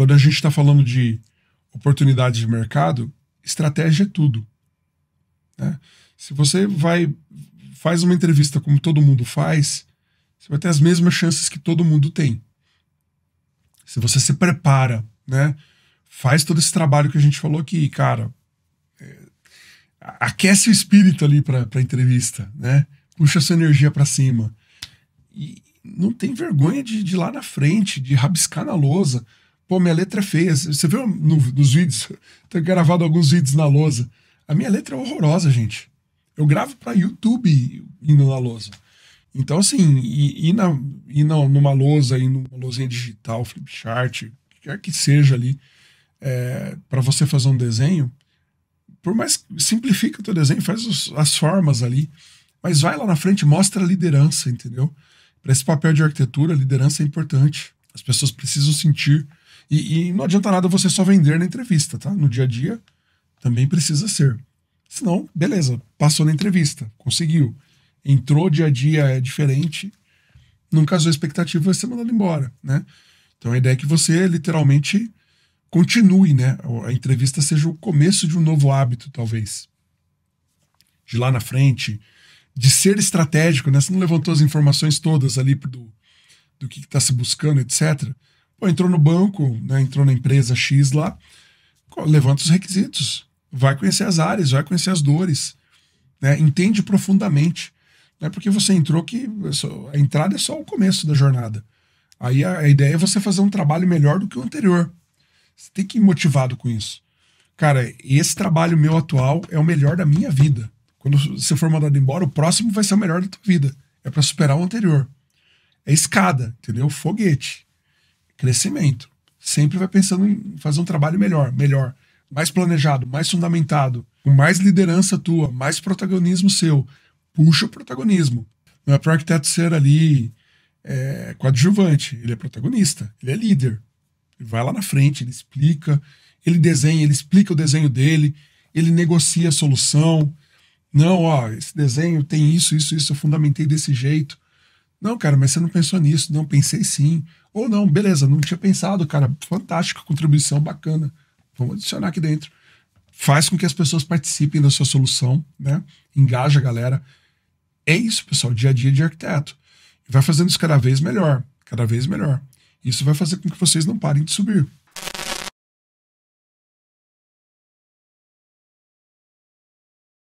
Quando a gente está falando de oportunidades de mercado, estratégia é tudo. Né? Se você vai faz uma entrevista como todo mundo faz, você vai ter as mesmas chances que todo mundo tem. Se você se prepara, né? Faz todo esse trabalho que a gente falou aqui, cara. É, aquece o espírito ali para a entrevista, né? Puxa sua energia para cima. E não tem vergonha de, de ir lá na frente, de rabiscar na lousa. Pô, minha letra é feia. Você viu no, nos vídeos? Tenho gravado alguns vídeos na lousa. A minha letra é horrorosa, gente. Eu gravo para YouTube indo na lousa. Então, assim, e, e, na, e na, numa lousa, e numa lousinha digital, flipchart, quer que seja ali, é, para você fazer um desenho, por mais simplifica o teu desenho, faz os, as formas ali, mas vai lá na frente, mostra a liderança, entendeu? Para esse papel de arquitetura, a liderança é importante. As pessoas precisam sentir e, e, não adianta nada você só vender na entrevista, tá? No dia a dia também precisa ser. Senão, beleza, passou na entrevista, conseguiu. Entrou dia a dia é diferente, nunca as a expectativa, vai ser mandado embora, né? Então a ideia é que você literalmente continue, né? A entrevista seja o começo de um novo hábito, talvez. De lá na frente, de ser estratégico, né? Você não levantou as informações todas ali do, do que está se buscando, etc. Pô, entrou no banco, né, entrou na empresa X lá, levanta os requisitos, vai conhecer as áreas, vai conhecer as dores, né, entende profundamente. Não é porque você entrou que é a entrada é só o começo da jornada. Aí a, a ideia é você fazer um trabalho melhor do que o anterior. Você tem que ir motivado com isso. Cara, esse trabalho meu atual é o melhor da minha vida. Quando você for mandado embora, o próximo vai ser o melhor da tua vida. É para superar o anterior. É escada, entendeu? Foguete crescimento. Sempre vai pensando em fazer um trabalho melhor, melhor, mais planejado, mais fundamentado, com mais liderança tua, mais protagonismo seu. Puxa o protagonismo. Não é para o arquiteto ser ali é, coadjuvante, ele é protagonista, ele é líder. Ele vai lá na frente, ele explica, ele desenha, ele explica o desenho dele, ele negocia a solução. Não, ó, esse desenho tem isso, isso, isso, eu fundamentei desse jeito. Não, cara, mas você não pensou nisso. Não, pensei sim. Ou não, beleza, não tinha pensado, cara. Fantástica contribuição, bacana. Vamos adicionar aqui dentro. Faz com que as pessoas participem da sua solução, né? Engaja a galera. É isso, pessoal, dia a dia de arquiteto. Vai fazendo isso cada vez melhor, cada vez melhor. Isso vai fazer com que vocês não parem de subir.